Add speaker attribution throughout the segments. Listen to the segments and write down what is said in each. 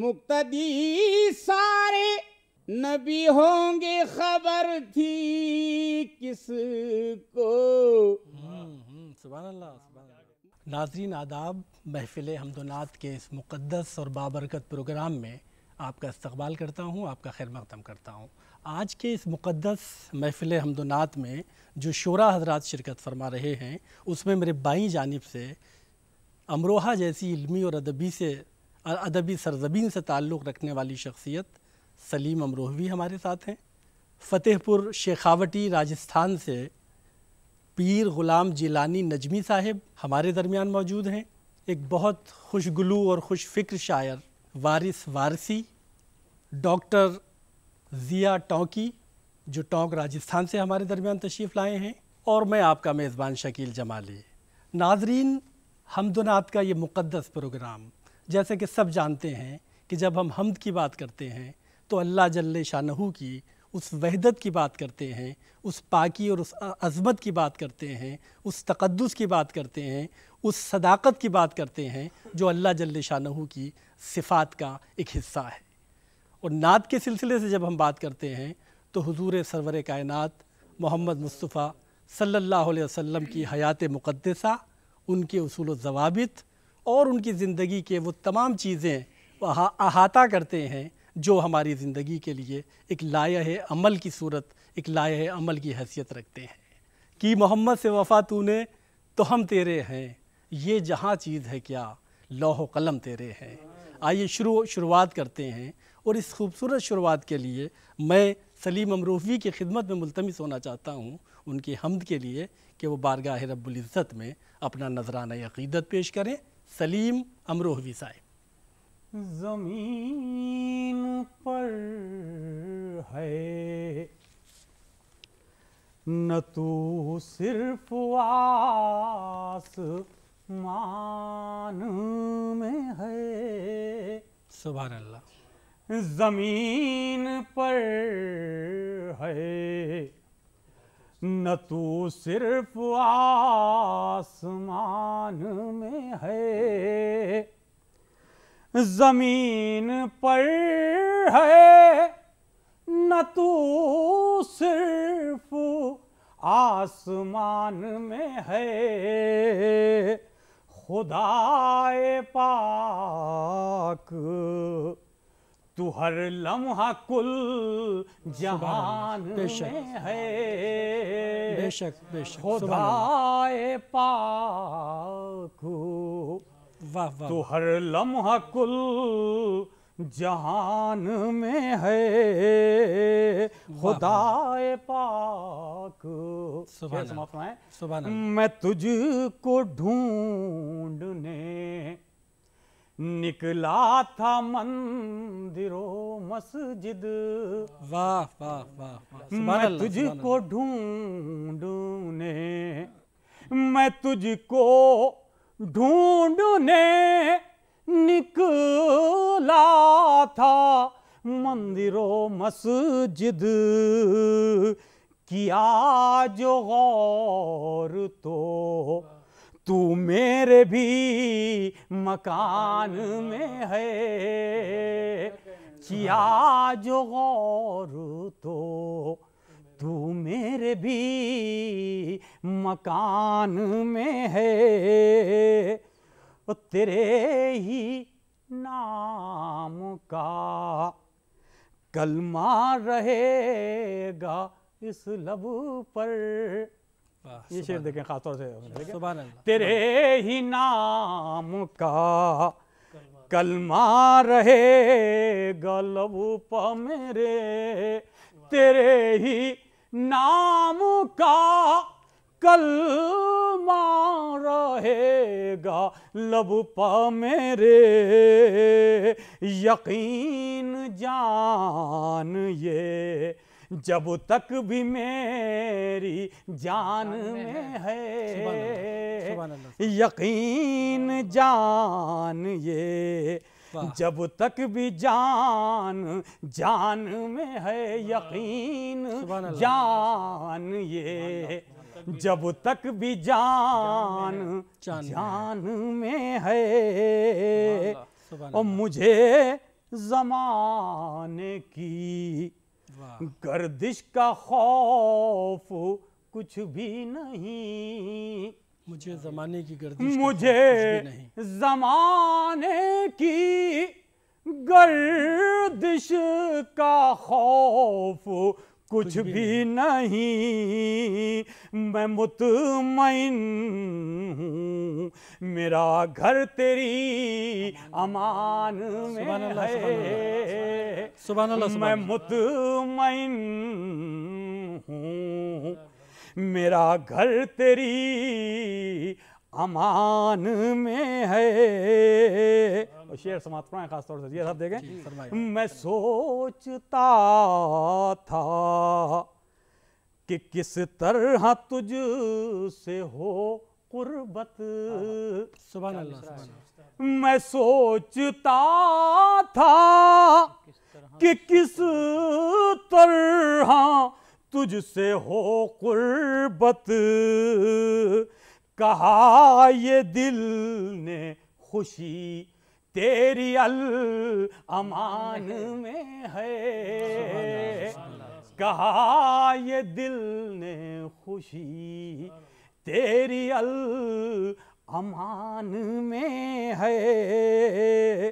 Speaker 1: मुक्तदी सारे नबी होंगे खबर थी किस को हम्म,
Speaker 2: नाजरीन आदाब महफिल हमदनात के इस मुक़दस और बाबरकत प्रोग्राम में आपका इस्तबाल करता हूँ आपका खैर मकदम करता हूँ आज के इस मुक़दस महफिल हमदोनात में जो शोरा हजरात शिरकत फरमा रहे हैं उसमें मेरे बाई जानब से अमरोहा जैसी इलमी और अदबी से और अदबी सरजमीन से ताल्लुक़ रखने वाली शख्सियत सलीम अमरोहवी हमारे साथ हैं फ़तेहपुर शेखावटी राजस्थान से पीर ग़ुलाम जिलानी नजमी साहब हमारे दरमियान मौजूद हैं एक बहुत खुशगलू और खुश फिक्र शायर वारिस वारसी डॉक्टर ज़िया टोंकी जो टोंक राजस्थान से हमारे दरमियान तशरीफ़ लाए हैं और मैं आपका मेज़बान शकील जमाली नाजरीन हमदनात का ये मुक़दस प्रोग्राम जैसे कि सब जानते हैं कि जब हम हमद की बात करते हैं तो अल्लाह जल्ल शाहू की उस वहदत की बात करते हैं उस पाकि और उस अजमत की बात करते हैं उस तकदस की बात करते हैं उस सदाकत की बात करते हैं जो अल्लाह जल्ल शाहू की सिफ़ात का एक हिस्सा है और नात के सिलसिले से जब हम बात करते हैं तो हजूर सरवर कायनत मोहम्मद मुस्तफ़ा सल्ला वसम की हयात मुक़दसा उनके असूल जवाबित और उनकी ज़िंदगी के वो तमाम चीज़ें अहाता करते हैं जो हमारी ज़िंदगी के लिए एक है अमल की सूरत एक है अमल की हैसियत रखते हैं कि मोहम्मद से वफ़ा तूने तो हम तेरे हैं ये जहाँ चीज़ है क्या लोहो कलम तेरे हैं आइए शुरू शुरुआत करते हैं और इस खूबसूरत शुरुआत के लिए मैं सलीम अमरूफी की खिदमत में मुलतमस होना चाहता हूँ उनकी हमद के लिए कि वो बारगाह इज़्ज़त में अपना नजराना अक़ीदत पेश करें सलीम अमरोहवी साहब
Speaker 3: जमीन पर है न तो सिर्फ आस मान में है सुबह अल्लाह जमीन पर है न तू सिर्फ आसमान में है जमीन पर है न तू सिर्फ आसमान में है खुदाए पाक तू हर लम्हा कुल जहान में है बेशक बेशक खुदाए पाकू वाह वाह तू हर लम्हा कुल जहान में है खुदाए पाक सुबह मैं तुझको ढूंढने निकला था मंदिरों मस्जिद वाह वाह वाह मैं तुझको ढूंढूने मैं तुझको ढूंढने निकला था मंदिरों मस्जिद किया जो गौर तो तू मेरे भी मकान में है किया जो गौर तो तू मेरे भी मकान में है तेरे ही नाम का कलमा रहेगा इस लब पर ये शेर देखें खासतौर से तेरे ही नाम का कलमा रहे गलब मेरे तेरे ही नाम का कलमा रहेगा लब मेरे यकीन जान ये जब तक भी मेरी जान में है यकीन जान ये जब तक भी जान जान में है यकीन जान ये जब तक भी जान जान में है और मुझे जमाने की गर्दिश का खौफ कुछ भी नहीं मुझे जमाने की गर्दिश मुझे जमाने की गर्दिश का खौफ कुछ भी नहीं मैं मुतमिन हूँ मेरा घर तेरी अमान में है मैं मुतमिन हूँ मेरा घर तेरी अमान में है और शेर समाप्त खास तौर से ये सब देखें हम्म, मैं सोचता था कि किस तरह तुझ से हो कुर्बत सुबह मैं सोचता था कि किस तरह तुझ से हो कुर्बत कहा ये दिल ने खुशी तेरी अल अमान में है कहा ये दिल ने खुशी तेरी अल अमान में है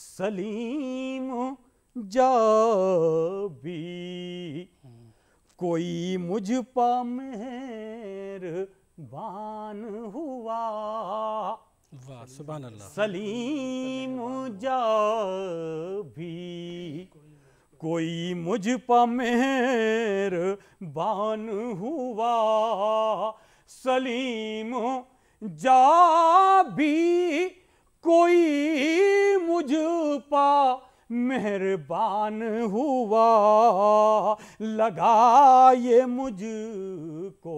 Speaker 3: सलीम जाबी कोई मुझ पा बान हुआ सलीम जा भी कोई मुझ पमेर बान हुआ सलीम जा भी कोई मुझ पा मेहरबान हुआ लगा ये मुझको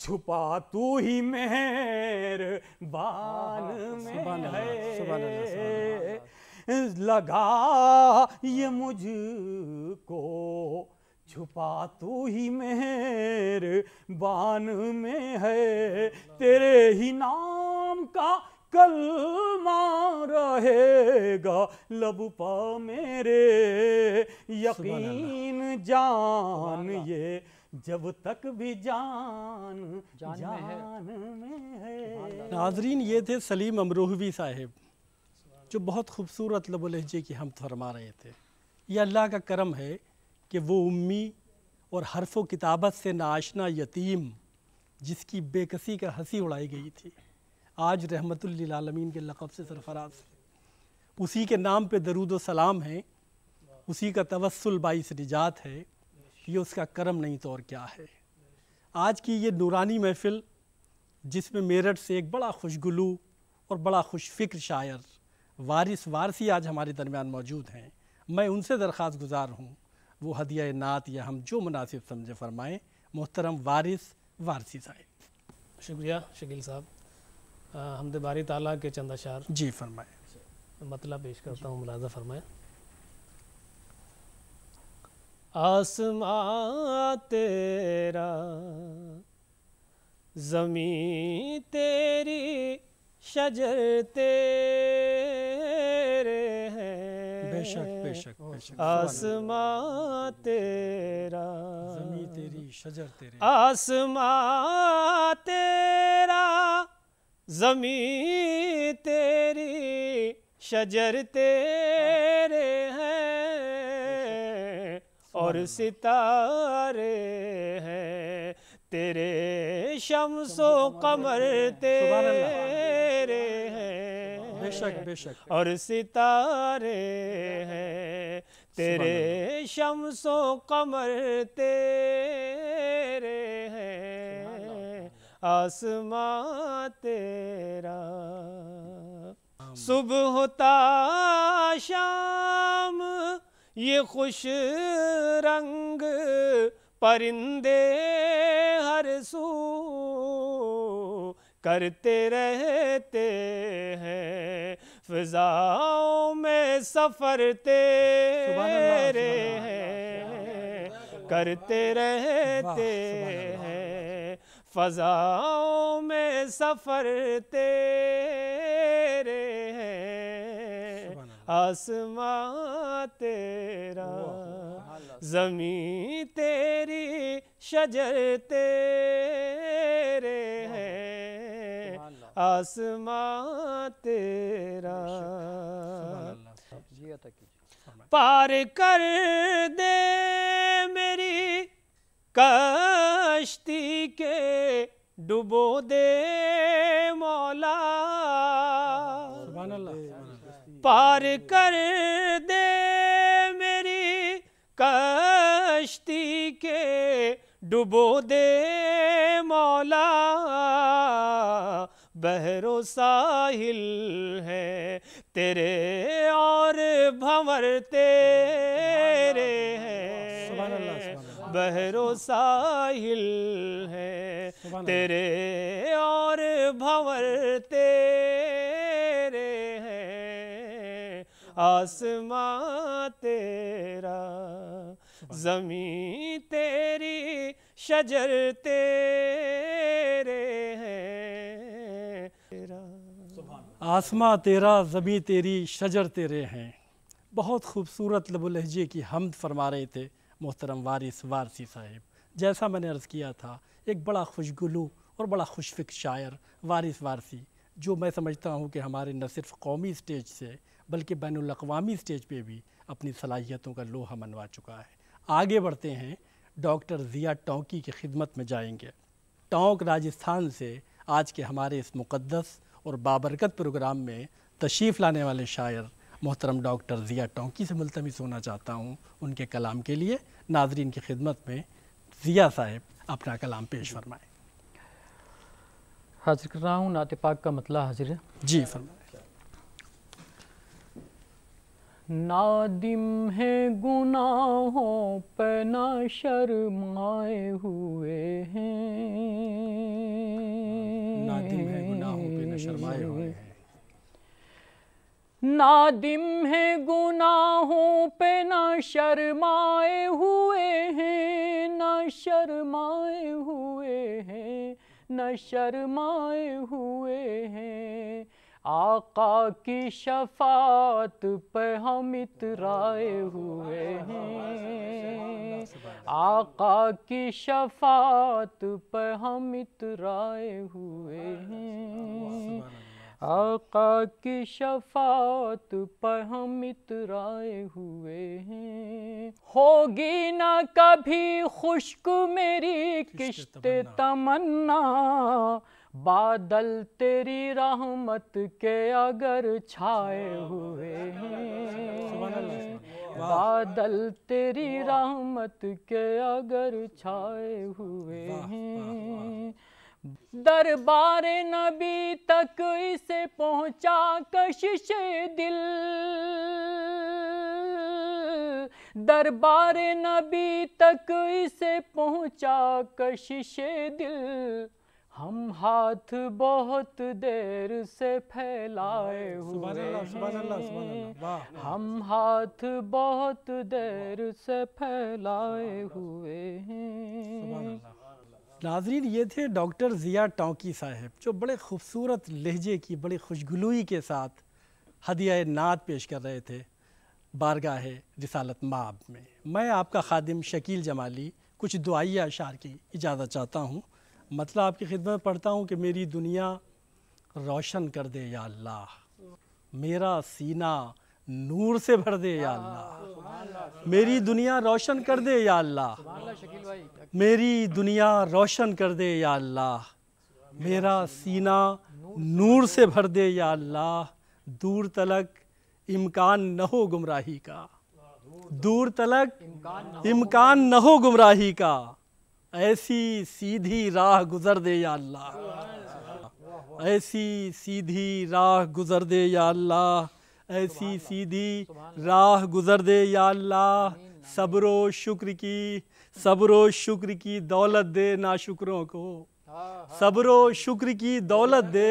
Speaker 3: छुपा तू ही मेहर बान हाँ, हाँ, में है लगा ये मुझको छुपा तू ही मेहर बान में है तेरे ही नाम का कलमा रहेगा पा मेरे यकीन जान ये जब तक भी जान जान, जान में है, है। नाजरीन
Speaker 2: ये थे सलीम अमरोहवी साहेब जो बहुत खूबसूरत लब लहजे की हम फरमा रहे थे ये अल्लाह का करम है कि वो उम्मी और हरफो किताबत से नाशना यतीम जिसकी बेकसी का हंसी उड़ाई गई थी आज रहमतुल्लिलामीन के लक़ब से सरफराज उसी के नाम पे दरुद सलाम है उसी का तवसल बाईस निजात है ये उसका करम नहीं तो और क्या है आज की ये नूरानी महफ़िल जिसमें मेरठ से एक बड़ा खुशगुलू और बड़ा खुश फिक्र शायर वारिस वारसी आज हमारे दरमियान मौजूद हैं मैं उनसे दरख्वास्त गुजार हूँ वो हदिया नात या हम जो मुनासिब समझे फरमाएँ मोहतरम वारिस वारसी साहब शुक्रिया शकील साहब
Speaker 4: हमद बारी ताला के चंद अशार जी फरमाए मतलब पेश करता हूँ मुलाजा फरमाए आसमा तेरा जमी तेरी शजर तेरे हैं बेशक बेशक बेशक आसमां तेरा जमी तेरी शजर तेरे आसमां तेरा जमी तेरी शजर तेरे हैं और सितारे हैं तेरे शमसो कमर तेरे हैं बेशक बेशक और सितारे हैं तेरे शमसो कमर तेरे आसमां तेरा सुबह होता शाम ये खुश रंग परिंदे हर सू करते रहते हैं फिजाओं में सफ़र तेरे हैं करते रहते हैं फजाओं में सफ़र तेरे हैं आसमां तेरा ज़मीं तेरी शजर तेरे हैं आसमां तेरा पार कर दे मेरी कश्ती के डुबो दे मौला पार कर दे मेरी कश्ती के डुबो दे मौला बहरो साहिल है तेरे और भंवर तेरे हैं बहरो साहिल है तेरे और भंवर तेरे हैं आसमां तेरा जमी तेरी शजर तेरे हैं तेरा
Speaker 2: आसमां तेरा जमी तेरी शजर तेरे हैं बहुत खूबसूरत लबो लहजे की हमद फरमा रहे थे मोहतरम वारिस वारसी साहिब जैसा मैंने अर्ज़ किया था एक बड़ा खुशगुलू और बड़ा खुशफिक शायर वारिस वारसी जो मैं समझता हूँ कि हमारे न सिर्फ कौमी स्टेज से बल्कि बैन अवी स्टेज पर भी अपनी सलाहियतों का लोहा मनवा चुका है आगे बढ़ते हैं डॉक्टर ज़िया टोंकी की खिदमत में जाएंगे टोंक राजस्थान से आज के हमारे इस मुक़दस और बाबरकत प्रोग्राम में तशीफ़ लाने वाले शायर मोहतरम डॉक्टर ज़िया टोंकी से मुलतवी होना चाहता हूँ उनके कलाम के लिए नाजरीन की खिदमत में ज़िया साहब अपना कलाम पेश फरमाए हाजिर कर रहा हूँ
Speaker 5: नात पाक का मतला हाजिर है जी फरमाए नादिम है गुनाहों पर ना शर्माए हुए हैं नादिम है गुनाहों पे ना शर्माए हुए हैं नादिम है गुनाहों पे न शर्माए हुए हैं न शर्माए हुए हैं न शर्माए हुए हैं आका की शफात पे हम इतराए हुए हैं आका की शफात पे हम इतराए हुए हैं आका की शफात पर हम इतराए हुए हैं होगी ना कभी खुश्क मेरी किश्त तमन्ना बादल तेरी रहमत के अगर छाए हुए हैं बादल तेरी रहमत के अगर छाए हुए हैं दरबार नबी तक इसे पहुंचा कशिश दिल दरबार नबी तक इसे पहुंचा कशिश दिल हम हाथ बहुत देर से फैलाए हुए हम हाथ बहुत देर से फैलाए हुए हैं
Speaker 2: नाजरीन ये थे डॉक्टर ज़िया टोंकी साहब जो बड़े खूबसूरत लहजे की बड़ी खुशगलूई के साथ हदिया नात पेश कर रहे थे बारगाह रिसालत माब में मैं आपका खादिम शकील जमाली कुछ दुआया अशार की इजाज़त चाहता हूँ मतलब आपकी खिदमत पढ़ता हूँ कि मेरी दुनिया रोशन कर दे या अल्लाह मेरा सीना नूर से भर दे या मेरी दुनिया रोशन कर दे या अल्लाह मेरी दुनिया रोशन कर दे या अल्लाह मेरा सीना नूर से भर दे या अल्लाह दूर तलक इम्कान न हो गुमराही का दूर तलक इम्कान न हो गुमराही का ऐसी सीधी राह गुजर दे या अल्लाह ऐसी सीधी राह गुजर दे या अल्लाह ऐसी सीधी राह गुजर दे या अल्लाह सब्र शुक्र की सब्र शुक्र की दौलत दे ना शुक्रों को हाँ, हाँ। सब्र शुक्र की दौलत दे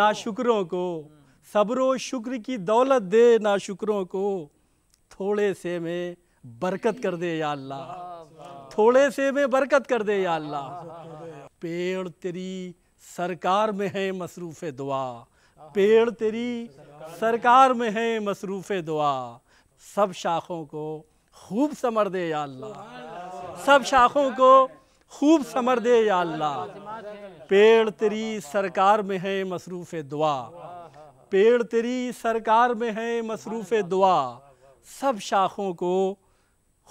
Speaker 2: ना शुक्रों को हम्म। सब्र शुक्र की दौलत दे ना शुक्रों को थोड़े से में बरकत कर दे या अल्लाह थोड़े से में बरकत कर दे या हाँ, अल्लाह पेड़ तेरी सरकार में है मसरूफ़ दुआ पेड़ तेरी सरकार में है मसरूफ़ दुआ सब शाखों को खूब समर दे या अल्लाह सब शाखों को खूब समर दे या अल्लाह पेड़ तेरी सरकार में है मसरूफ़ दुआ पेड़ तेरी सरकार में है मसरूफ़ दुआ सब शाखों को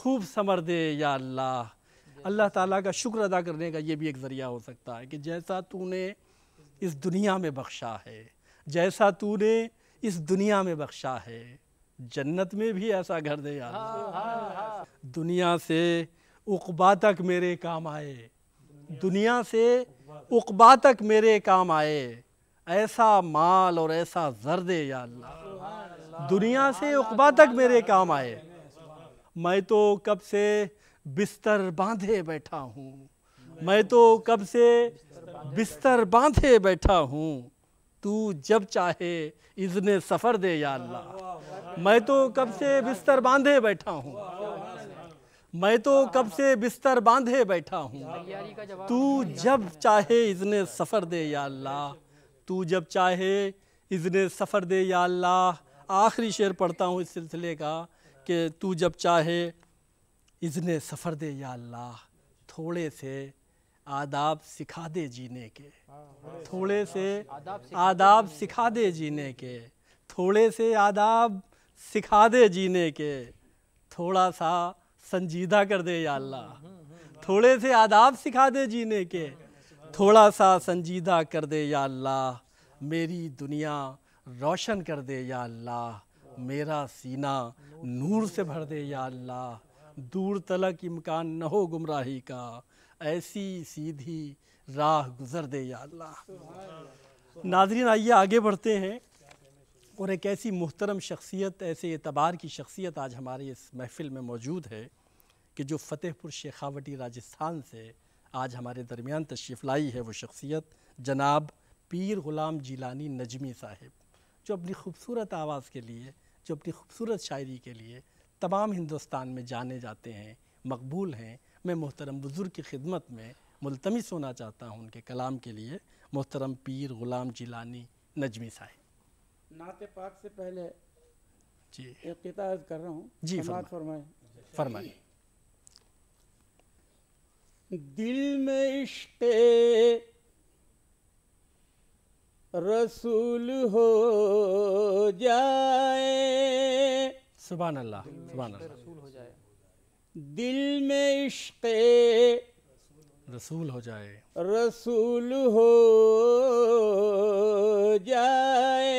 Speaker 2: खूब समर दे या अल्लाह अल्लाह ताला का शुक्र अदा करने का ये भी एक ज़रिया हो सकता है कि जैसा तूने इस दुनिया में बख्शा है जैसा तूने इस दुनिया में बख्शा है जन्नत में भी ऐसा घर दे यार दुनिया से उकबा तक मेरे काम आए दुनिया से उकबा तक मेरे काम आए ऐसा माल और ऐसा जर दे या दुनिया से उकबा तक मेरे काम आए मैं तो कब से बिस्तर बांधे बैठा हूँ मैं तो कब से बिस्तर बांधे बैठा हूँ तू जब चाहे इजने सफ़र दे या अल्लाह मैं तो कब से बिस्तर बांधे बैठा हूँ मैं तो कब से बिस्तर बांधे बैठा
Speaker 5: हूँ
Speaker 2: तू जब चाहे इजने सफ़र दे या अल्लाह तू जब चाहे इजने सफ़र दे या अल्लाह आखिरी शेर पढ़ता हूँ इस सिलसिले का कि तू जब चाहे इजने सफ़र दे या अल्लाह थोड़े से आदाब सिखा दे जीने के हाँ। थोड़े से आदाब सिखा दे जीने के थोड़े से आदाब सिखा दे जीने के थोड़ा सा संजीदा कर दे या अल्लाह हम्म, हम्म, हम्म, थोड़े से आदाब सिखा दे जीने के थोड़ा सा संजीदा कर दे या अल्लाह मेरी दुनिया रोशन कर दे या अल्लाह मेरा सीना नूर से भर दे या अल्लाह दूर तलक इम्कान न हो गुमराही का ऐसी सीधी राह गुजर दे या
Speaker 3: अल्लाह
Speaker 2: नाजरीन आइए आगे बढ़ते हैं और एक ऐसी मोहतरम शख्सियत ऐसे एतबार की शख्सियत आज हमारे इस महफिल में मौजूद है कि जो फ़तेहपुर शेखावटी राजस्थान से आज हमारे दरमियान तशरीफ़ लाई है वो शख्सियत जनाब पीर ग़ुलाम जीलानी नजमी साहिब जो अपनी खूबसूरत आवाज़ के लिए जो अपनी खूबसूरत शायरी के लिए तमाम हिंदुस्तान में जाने जाते हैं मकबूल हैं मैं मोहतरम बुज़ुर्ग की खिदमत में मुलतमस होना चाहता हूँ उनके कलाम के लिए मोहतरम पीर ग़ुलाम जिलानी नजमी साहिब
Speaker 1: नात पाक से पहले जी एक किताब कर रहा हूँ जी फरमाए फरमाए दिल में इश्क़ रसूल हो जाए सुबह अल्लाह सुबह अल्लाह रसूल हो जाए दिल में इश्क रसूल हो जाए रसूल हो जाए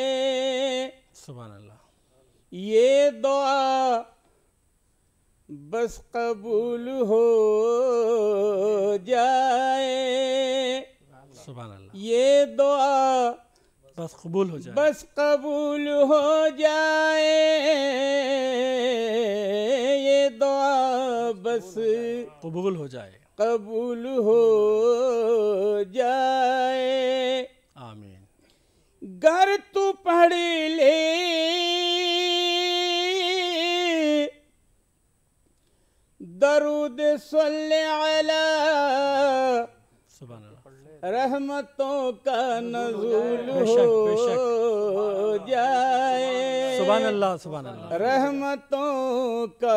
Speaker 1: सुबह अल्लाह ये दुआ बस कबूल हो जाए सुबह अल्लाह ये दुआ बस कबूल हो जाए बस कबूल हो जाए ये दुआ बस कबूल हो जाए कबूल हो जाए आमीन घर तू पढ़ ले दरुद सल्ले अला रहमतों का नजूल हो जाए सुबह अल्लाह सुबह अल्लाह रहमतों का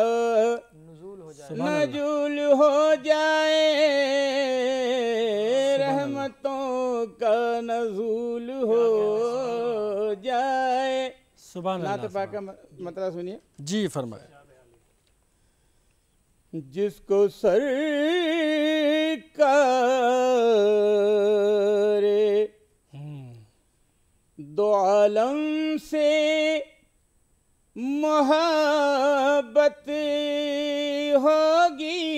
Speaker 1: नजूल हो जाए रहमतों का नजूल हो जाए सुबह नात पाक मतलब सुनिए
Speaker 2: जी फरमाए
Speaker 1: जिसको सर करे हम्म। दो आलम से मोहब्बत होगी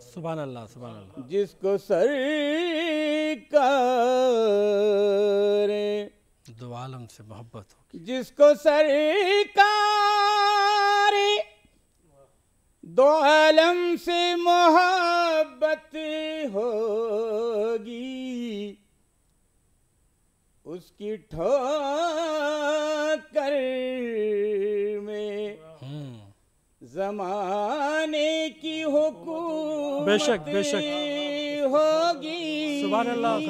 Speaker 1: सुबह अल्लाह सुबह अल्लाह जिसको सर करे
Speaker 2: दो आलम से
Speaker 1: मोहब्बत होगी जिसको सर करे दो आलम से मोहब्बत होगी उसकी ठोकर में हम्म। जमाने की हुकूमत
Speaker 2: बेशक बेशक
Speaker 1: होगी सुभान अल्लाह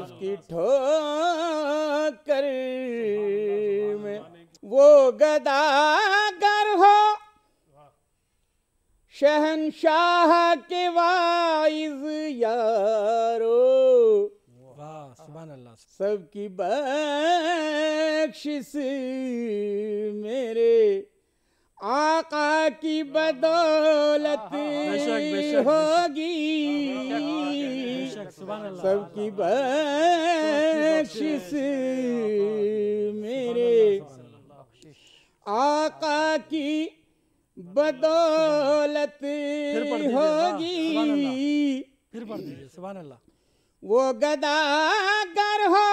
Speaker 1: उसकी ठोकर में वो गदागर हो शहनशाह के वाइज यारो सबकी बख्शिश मेरे आका की बदौलत होगी
Speaker 5: सबकी बख्शिश
Speaker 1: मेरे आका की बदौलत होगी फिर पढ़ दीजिए सुबह अल्लाह वो गदागर हो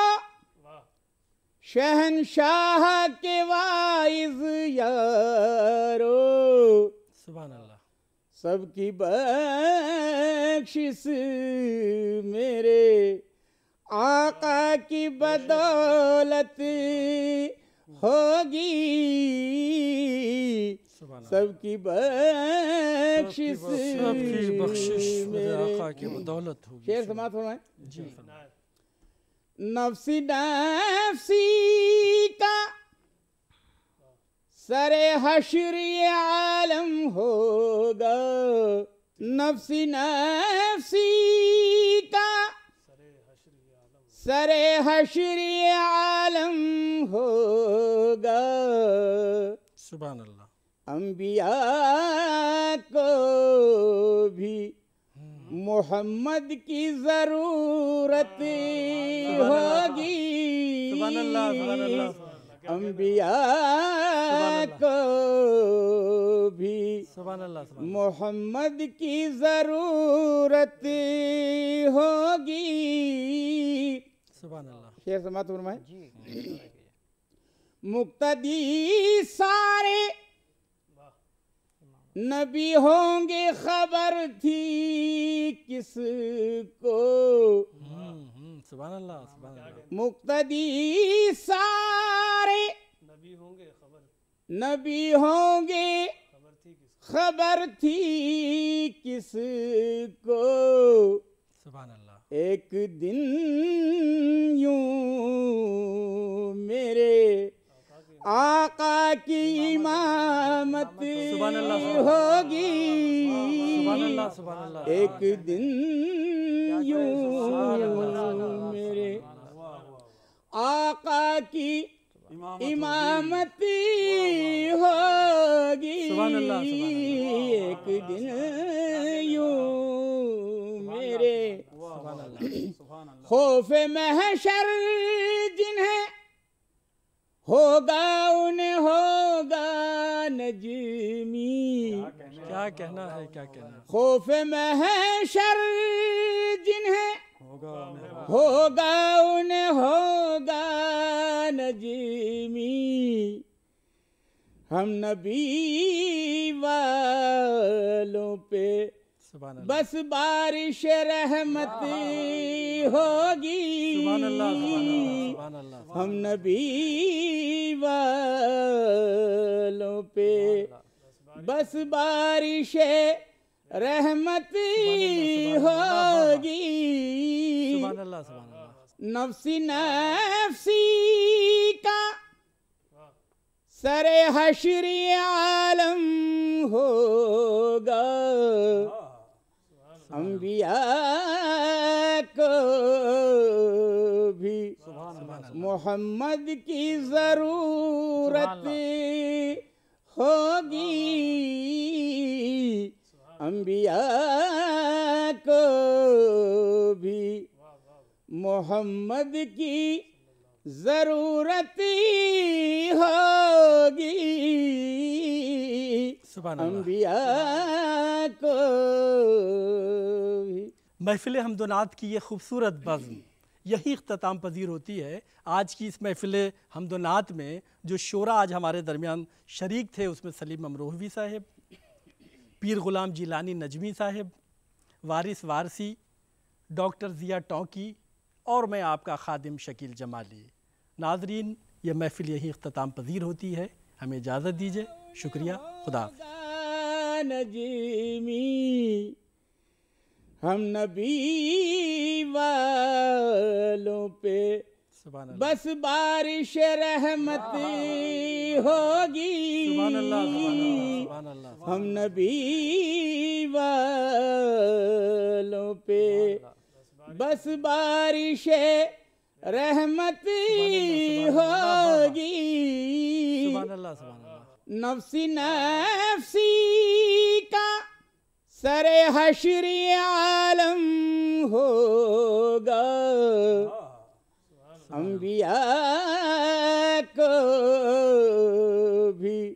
Speaker 1: शहनशाह के वाइज यारो सुबह अल्लाह सबकी बख्शिश मेरे आका की बदौलत होगी सबकी बख्शिश सबकी बख्शिश
Speaker 2: मेरे आका की बदौलत होगी
Speaker 1: शेर समाप्त हो जी नफसी नफसी का सरे हशर आलम होगा नफसी नफसी का सरे हशर आलम होगा सुबह अम्बिया को भी मोहम्मद की ज़रूरत होगी अम्बिया को भी मोहम्मद की ज़रूरत होगी शेर समात फरमाए मुक्तदी सारे नबी होंगे खबर थी किस को हम्म, मुक्तदी सारे नबी होंगे खबर नबी होंगे खबर थी एक दिन यू मेरे आका की इमामत होगी एक दिन मेरे आका की इमामती होगी एक दिन मेरे खौफ महशर जिन्हें होगा उन होगा नजमी
Speaker 2: क्या कहना है क्या कहना
Speaker 1: खोफ में है शर जिन्हें होगा उन होगा नजमी हम नबी वालों पे बस बारिश रहमती हाँ, हाँ, हाँ। होगी हम नबी वालों पे बस बारिश रहमती होगी नफसी नफसी का सरे हशरी आलम को भी मोहम्मद की ज़रूरत होगी अम्बिया को भी मोहम्मद की ज़रूरत होगी
Speaker 2: को महफिल हमदोनात की ये खूबसूरत बज़म यही अख्ताम पजीर होती है आज की इस महफिल हमदोनात में जो शोरा आज हमारे दरमियान शरीक थे उसमें सलीम अमरोहवी साहेब पीर ग़ुलाम जीलानी नजमी साहेब वारिस वारसी डॉक्टर ज़िया टोंकी और मैं आपका खादिम शकील जमाली नाजरीन ये महफिल यही अख्ताम पजीर होती है हमें इजाज़त दीजिए शुक्रिया खुदा
Speaker 1: नजीमी हम नबी वालों पे बस बारिश रहमत होगी हम नबी वालों पे बस बारिश रहमत होगी नफसी नफसी का सरे हशर आलम होगा हाँ। अम्बिया को भी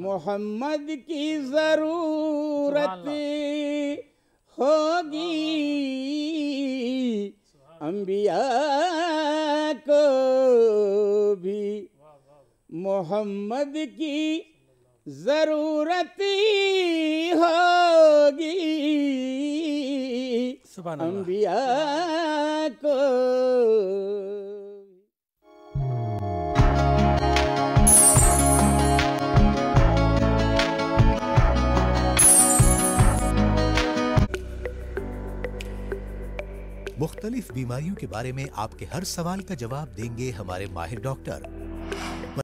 Speaker 1: मोहम्मद की ज़रूरत होगी हाँ। अम्बिया को भी मोहम्मद की ज़रूरत होगी को
Speaker 2: मुख्तलिफ
Speaker 5: बीमारियों के बारे में आपके हर सवाल का जवाब देंगे हमारे माहिर डॉक्टर